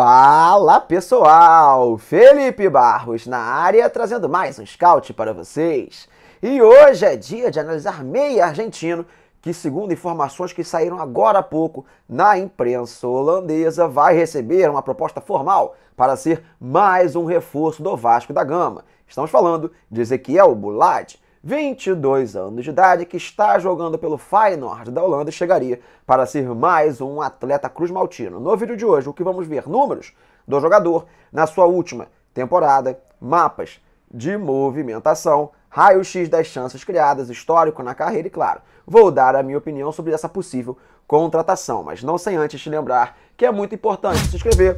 Fala pessoal, Felipe Barros na área trazendo mais um scout para vocês. E hoje é dia de analisar meia argentino, que segundo informações que saíram agora há pouco na imprensa holandesa, vai receber uma proposta formal para ser mais um reforço do Vasco da Gama. Estamos falando de Ezequiel Bulad, 22 anos de idade, que está jogando pelo Feyenoord da Holanda, chegaria para ser mais um atleta cruz-maltino. No vídeo de hoje, o que vamos ver? Números do jogador na sua última temporada, mapas de movimentação, raio-x das chances criadas, histórico na carreira e, claro, vou dar a minha opinião sobre essa possível contratação, mas não sem antes te lembrar que é muito importante se inscrever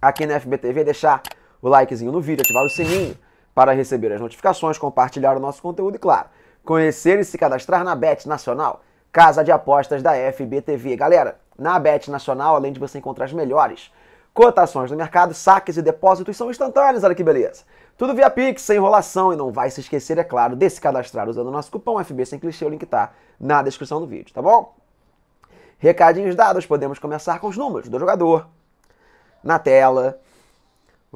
aqui na FBTV, deixar o likezinho no vídeo, ativar o sininho para receber as notificações, compartilhar o nosso conteúdo e, claro, conhecer e se cadastrar na Bet Nacional, casa de apostas da FBTV. Galera, na Bet Nacional, além de você encontrar as melhores cotações do mercado, saques e depósitos são instantâneos, olha que beleza. Tudo via Pix, sem enrolação e não vai se esquecer, é claro, de se cadastrar usando o nosso cupom FB sem clichê, o link tá na descrição do vídeo, tá bom? Recadinhos dados, podemos começar com os números do jogador na tela.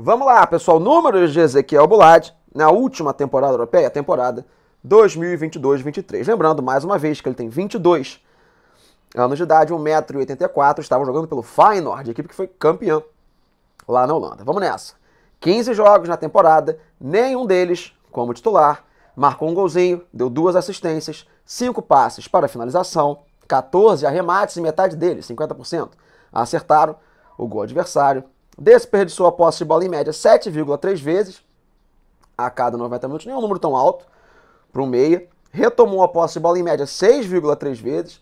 Vamos lá, pessoal. Números de Ezequiel Bulad na última temporada europeia, temporada 2022-23. Lembrando, mais uma vez, que ele tem 22 anos de idade, 1,84m, estava jogando pelo Feyenoord, equipe que foi campeã lá na Holanda. Vamos nessa. 15 jogos na temporada, nenhum deles como titular. Marcou um golzinho, deu duas assistências, cinco passes para finalização, 14 arremates e metade deles, 50%, acertaram o gol adversário desperdiçou a posse de bola em média 7,3 vezes a cada 90 minutos, nem um número tão alto para o meia. Retomou a posse de bola em média 6,3 vezes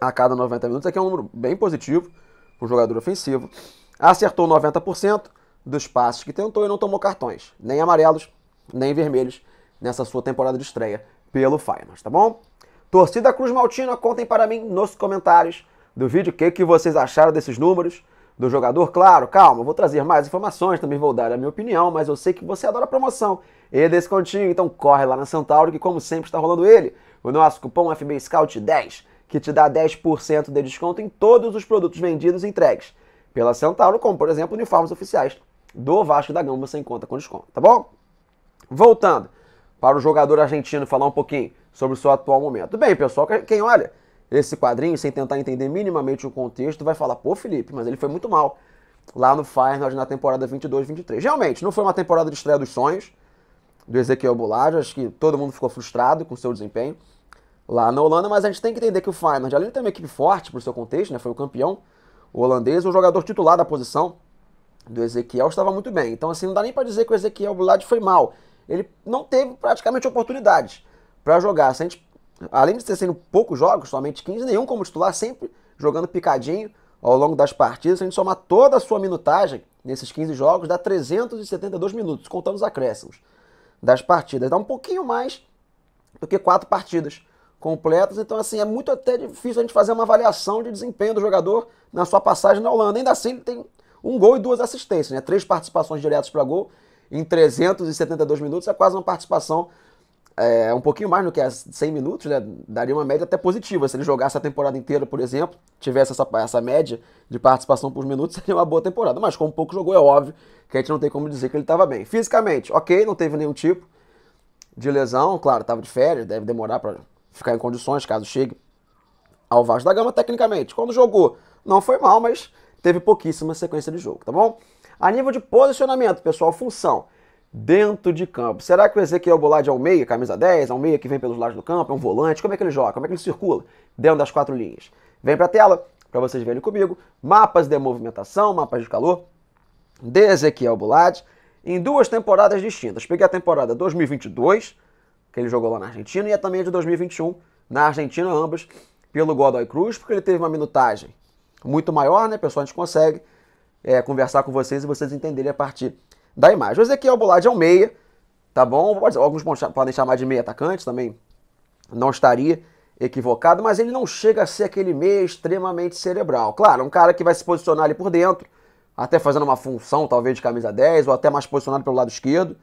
a cada 90 minutos, aqui é um número bem positivo para um jogador ofensivo. Acertou 90% dos passes que tentou e não tomou cartões, nem amarelos, nem vermelhos, nessa sua temporada de estreia pelo Feyenoord, tá bom? Torcida Cruz Maltina, contem para mim nos comentários do vídeo o que, que vocês acharam desses números do jogador? Claro, calma, vou trazer mais informações, também vou dar a minha opinião, mas eu sei que você adora promoção e descontinho, então corre lá na Centauro que como sempre está rolando ele, o nosso cupom FB Scout 10, que te dá 10% de desconto em todos os produtos vendidos e entregues pela Centauro, como por exemplo uniformes oficiais do Vasco da Gama, você encontra com desconto, tá bom? Voltando para o jogador argentino falar um pouquinho sobre o seu atual momento. Bem, pessoal, quem olha esse quadrinho sem tentar entender minimamente o contexto, vai falar: pô, Felipe, mas ele foi muito mal lá no final na temporada 22-23. Realmente, não foi uma temporada de estreia dos sonhos do Ezequiel Boulard, acho que todo mundo ficou frustrado com seu desempenho lá na Holanda, mas a gente tem que entender que o final além de ter uma equipe forte para o seu contexto, né, foi o campeão o holandês, o jogador titular da posição do Ezequiel estava muito bem. Então, assim, não dá nem para dizer que o Ezequiel Boulard foi mal. Ele não teve praticamente oportunidades para jogar. Se a gente além de ter sendo poucos jogos, somente 15, nenhum como titular, sempre jogando picadinho ao longo das partidas. Se a gente somar toda a sua minutagem nesses 15 jogos, dá 372 minutos, contando os acréscimos das partidas. Dá um pouquinho mais do que quatro partidas completas. Então, assim, é muito até difícil a gente fazer uma avaliação de desempenho do jogador na sua passagem na Holanda. Ainda assim, ele tem um gol e duas assistências, né? Três participações diretas para gol em 372 minutos. É quase uma participação é, um pouquinho mais do que 100 minutos, né? Daria uma média até positiva. Se ele jogasse a temporada inteira, por exemplo, tivesse essa, essa média de participação por minutos, seria uma boa temporada. Mas como pouco jogou, é óbvio que a gente não tem como dizer que ele estava bem. Fisicamente, ok, não teve nenhum tipo de lesão. Claro, estava de férias, deve demorar para ficar em condições, caso chegue ao Vasco da Gama. Tecnicamente, quando jogou, não foi mal, mas teve pouquíssima sequência de jogo, tá bom? A nível de posicionamento, pessoal, função dentro de campo. Será que o Ezequiel Bolade é um meia, camisa 10, é um meia que vem pelos lados do campo, é um volante? Como é que ele joga? Como é que ele circula dentro das quatro linhas? Vem para a tela para vocês verem comigo. Mapas de movimentação, mapas de calor de Ezequiel Bolade em duas temporadas distintas. Peguei a temporada 2022, que ele jogou lá na Argentina, e a também de 2021 na Argentina, ambas pelo Godoy Cruz, porque ele teve uma minutagem muito maior, né, pessoal? A gente consegue é, conversar com vocês e vocês entenderem a partir da imagem. O Ezequiel Bolade é um meia, tá bom? Alguns podem chamar de meia atacante também, não estaria equivocado, mas ele não chega a ser aquele meia extremamente cerebral. Claro, um cara que vai se posicionar ali por dentro, até fazendo uma função talvez de camisa 10 ou até mais posicionado pelo lado esquerdo,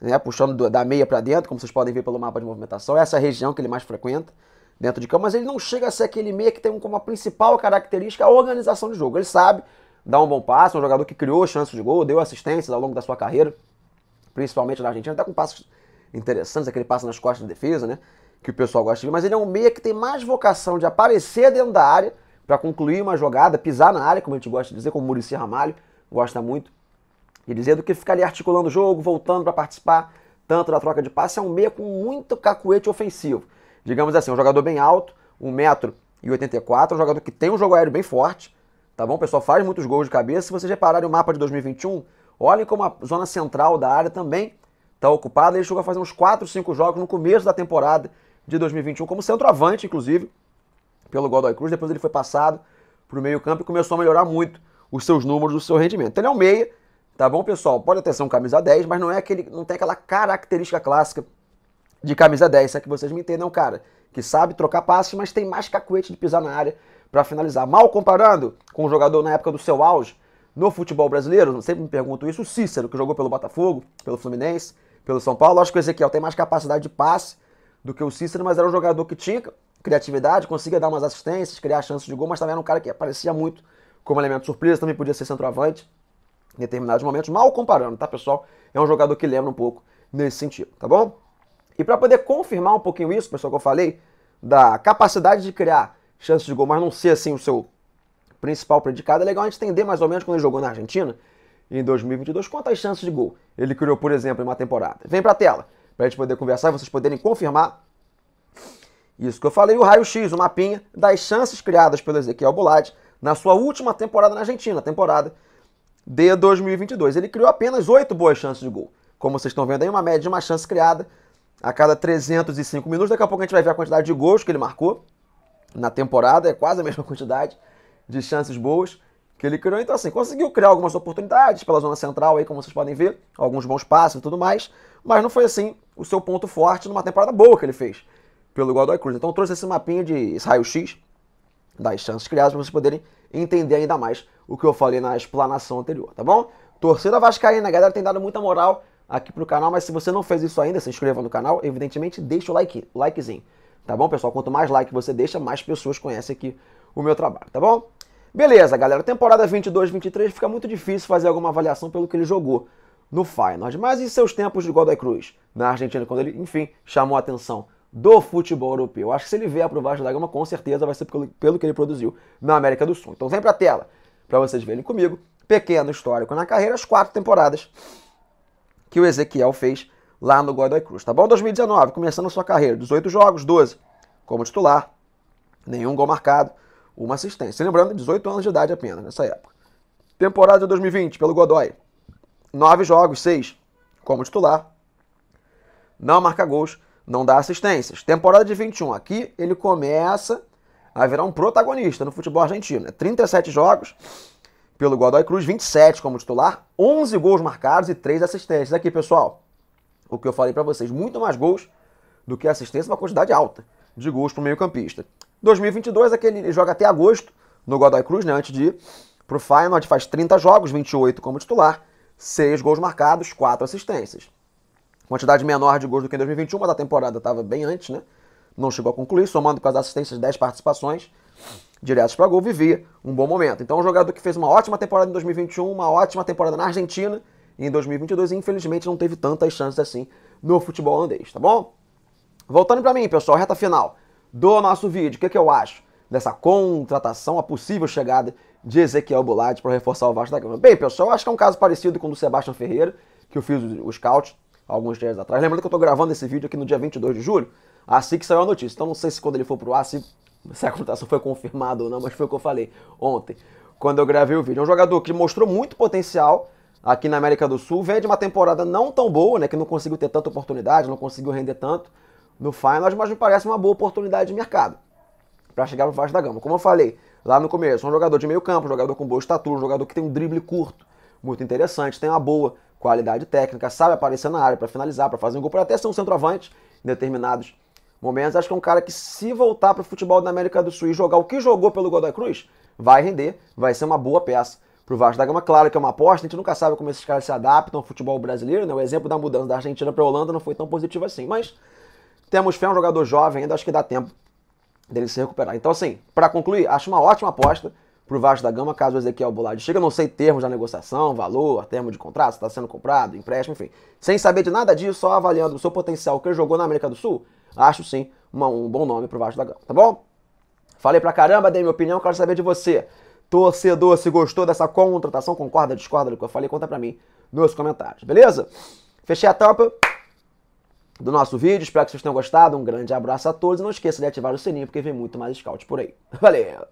né, puxando da meia para dentro, como vocês podem ver pelo mapa de movimentação, essa é a região que ele mais frequenta dentro de campo, mas ele não chega a ser aquele meia que tem como a principal característica a organização de jogo. Ele sabe dá um bom passe, um jogador que criou chances de gol, deu assistências ao longo da sua carreira, principalmente na Argentina, até tá com passos interessantes, aquele passo nas costas da defesa, né? Que o pessoal gosta de ver, mas ele é um meia que tem mais vocação de aparecer dentro da área para concluir uma jogada, pisar na área, como a gente gosta de dizer, como o Murici Ramalho gosta muito e dizer, do que ficar ali articulando o jogo, voltando para participar tanto da troca de passe. É um meia com muito cacuete ofensivo. Digamos assim, é um jogador bem alto, 1,84m, um jogador que tem um jogo aéreo bem forte, Tá bom, pessoal? Faz muitos gols de cabeça. Se vocês repararem o mapa de 2021, olhem como a zona central da área também está ocupada. Ele chegou a fazer uns 4, 5 jogos no começo da temporada de 2021, como centroavante, inclusive, pelo Godoy Cruz. Depois ele foi passado para o meio-campo e começou a melhorar muito os seus números, o seu rendimento. Então ele é um meia, tá bom, pessoal? Pode até ser um camisa 10, mas não é aquele, não tem aquela característica clássica de camisa 10, se é que vocês me entendam, cara, que sabe trocar passes, mas tem mais cacuete de pisar na área para finalizar. Mal comparando com o jogador na época do seu auge no futebol brasileiro, sempre me pergunto isso, o Cícero, que jogou pelo Botafogo, pelo Fluminense, pelo São Paulo. Acho que o Ezequiel tem mais capacidade de passe do que o Cícero, mas era um jogador que tinha criatividade, conseguia dar umas assistências, criar chances de gol, mas também era um cara que aparecia muito como elemento surpresa, também podia ser centroavante em determinados momentos, mal comparando, tá pessoal? É um jogador que lembra um pouco nesse sentido, tá bom? E para poder confirmar um pouquinho isso, pessoal, que eu falei, da capacidade de criar chances de gol, mas não ser assim o seu principal predicado, é legal a gente entender mais ou menos quando ele jogou na Argentina em 2022 quantas chances de gol ele criou, por exemplo, em uma temporada. Vem para a tela para a gente poder conversar e vocês poderem confirmar isso que eu falei, o raio-x, o mapinha das chances criadas pelo Ezequiel Bolade na sua última temporada na Argentina, temporada de 2022. Ele criou apenas oito boas chances de gol. Como vocês estão vendo aí, uma média de uma chance criada a cada 305 minutos. Daqui a pouco a gente vai ver a quantidade de gols que ele marcou na temporada, é quase a mesma quantidade de chances boas que ele criou. Então, assim, conseguiu criar algumas oportunidades pela zona central aí, como vocês podem ver, alguns bons passes e tudo mais, mas não foi assim o seu ponto forte numa temporada boa que ele fez pelo Godoy Cruz. Então trouxe esse mapinha de raio-x das chances criadas para vocês poderem entender ainda mais o que eu falei na explanação anterior, tá bom? Torcida Vascaína, a galera tem dado muita moral aqui pro canal, mas se você não fez isso ainda, se inscreva no canal, evidentemente deixa o like, likezinho. Tá bom, pessoal? Quanto mais like você deixa, mais pessoas conhecem aqui o meu trabalho, tá bom? Beleza, galera. Temporada 22, 23 fica muito difícil fazer alguma avaliação pelo que ele jogou no Feyenoord. Mas em seus tempos de Godoy Cruz, na Argentina, quando ele, enfim, chamou a atenção do futebol europeu. Acho que se ele vier para o Vasco da Gama, com certeza vai ser pelo, pelo que ele produziu na América do Sul. Então vem para a tela para vocês verem comigo. Pequeno histórico na carreira, as quatro temporadas que o Ezequiel fez lá no Godoy Cruz, tá bom? 2019, começando sua carreira, 18 jogos, 12 como titular, nenhum gol marcado, uma assistência. Lembrando, 18 anos de idade apenas nessa época. Temporada de 2020 pelo Godoy, 9 jogos, 6 como titular, não marca gols, não dá assistências. Temporada de 21, aqui ele começa a virar um protagonista no futebol argentino. Né? 37 jogos pelo Godoy Cruz, 27 como titular, 11 gols marcados e 3 assistências. Aqui, pessoal, o que eu falei para vocês, muito mais gols do que assistência, uma quantidade alta de gols para o meio-campista. 2022 é que ele joga até agosto no Godoy Cruz, né, antes de ir para o Feyenoord, faz 30 jogos, 28 como titular, 6 gols marcados, 4 assistências. Quantidade menor de gols do que em 2021, mas a temporada estava bem antes, né? Não chegou a concluir, somando com as assistências 10 participações diretas para gol, vivia um bom momento. Então, um jogador que fez uma ótima temporada em 2021, uma ótima temporada na Argentina, em 2022 e infelizmente não teve tantas chances assim no futebol holandês, tá bom? Voltando para mim, pessoal, reta final do nosso vídeo, o que, que eu acho dessa contratação, a possível chegada de Ezequiel Bulade para reforçar o Vasco da Gama? Bem, pessoal, acho que é um caso parecido com o do Sebastião Ferreira, que eu fiz o scout alguns dias atrás. Lembrando que eu estou gravando esse vídeo aqui no dia 22 de julho, assim que saiu a notícia. Então não sei se quando ele for pro ar, se, se a contratação foi confirmada ou não, mas foi o que eu falei ontem, quando eu gravei o vídeo. É um jogador que mostrou muito potencial, aqui na América do Sul, vem de uma temporada não tão boa, né? Que não conseguiu ter tanta oportunidade, não conseguiu render tanto no Finals, mas me parece uma boa oportunidade de mercado para chegar no Vasco da Gama. Como eu falei lá no começo, é um jogador de meio campo, um jogador com boa estatura, um jogador que tem um drible curto, muito interessante, tem uma boa qualidade técnica, sabe aparecer na área para finalizar, para fazer um gol, para até ser um centroavante em determinados momentos. Acho que é um cara que, se voltar para o futebol da América do Sul e jogar o que jogou pelo Godoy Cruz, vai render, vai ser uma boa peça pro Vasco da Gama. Claro que é uma aposta, a gente nunca sabe como esses caras se adaptam ao futebol brasileiro, né? O exemplo da mudança da Argentina para a Holanda não foi tão positivo assim, mas temos fé, é um jogador jovem ainda, acho que dá tempo dele se recuperar. Então, assim, para concluir, acho uma ótima aposta pro Vasco da Gama, caso o Ezequiel Bolade chegue, eu não sei termos da negociação, valor, termo de contrato, se está sendo comprado, empréstimo, enfim. Sem saber de nada disso, só avaliando o seu potencial que ele jogou na América do Sul, acho sim uma, um bom nome pro Vasco da Gama, tá bom? Falei pra caramba, dei minha opinião, quero saber de você. Torcedor, se gostou dessa contratação, concorda, discorda do que eu falei, conta pra mim nos comentários, beleza? Fechei a tampa do nosso vídeo, espero que vocês tenham gostado, um grande abraço a todos e não esqueça de ativar o sininho porque vem muito mais scout por aí. Valeu!